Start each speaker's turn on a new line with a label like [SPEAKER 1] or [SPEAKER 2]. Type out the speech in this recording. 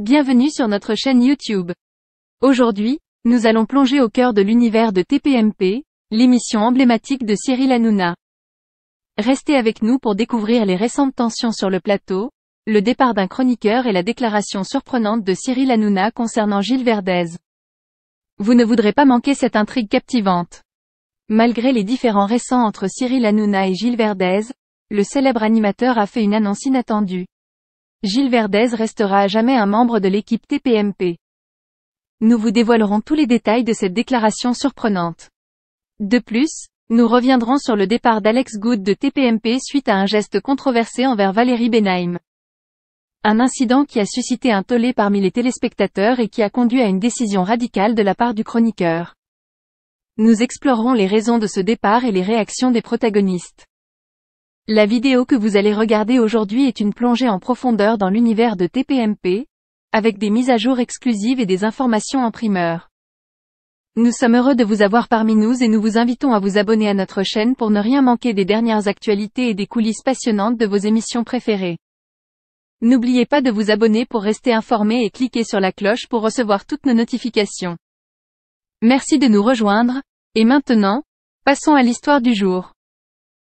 [SPEAKER 1] Bienvenue sur notre chaîne YouTube. Aujourd'hui, nous allons plonger au cœur de l'univers de TPMP, l'émission emblématique de Cyril Hanouna. Restez avec nous pour découvrir les récentes tensions sur le plateau, le départ d'un chroniqueur et la déclaration surprenante de Cyril Hanouna concernant Gilles Verdez. Vous ne voudrez pas manquer cette intrigue captivante. Malgré les différends récents entre Cyril Hanouna et Gilles Verdez, le célèbre animateur a fait une annonce inattendue. Gilles Verdez restera à jamais un membre de l'équipe TPMP. Nous vous dévoilerons tous les détails de cette déclaration surprenante. De plus, nous reviendrons sur le départ d'Alex Good de TPMP suite à un geste controversé envers Valérie Benheim. Un incident qui a suscité un tollé parmi les téléspectateurs et qui a conduit à une décision radicale de la part du chroniqueur. Nous explorerons les raisons de ce départ et les réactions des protagonistes. La vidéo que vous allez regarder aujourd'hui est une plongée en profondeur dans l'univers de TPMP, avec des mises à jour exclusives et des informations en primeur. Nous sommes heureux de vous avoir parmi nous et nous vous invitons à vous abonner à notre chaîne pour ne rien manquer des dernières actualités et des coulisses passionnantes de vos émissions préférées. N'oubliez pas de vous abonner pour rester informé et cliquez sur la cloche pour recevoir toutes nos notifications. Merci de nous rejoindre, et maintenant, passons à l'histoire du jour.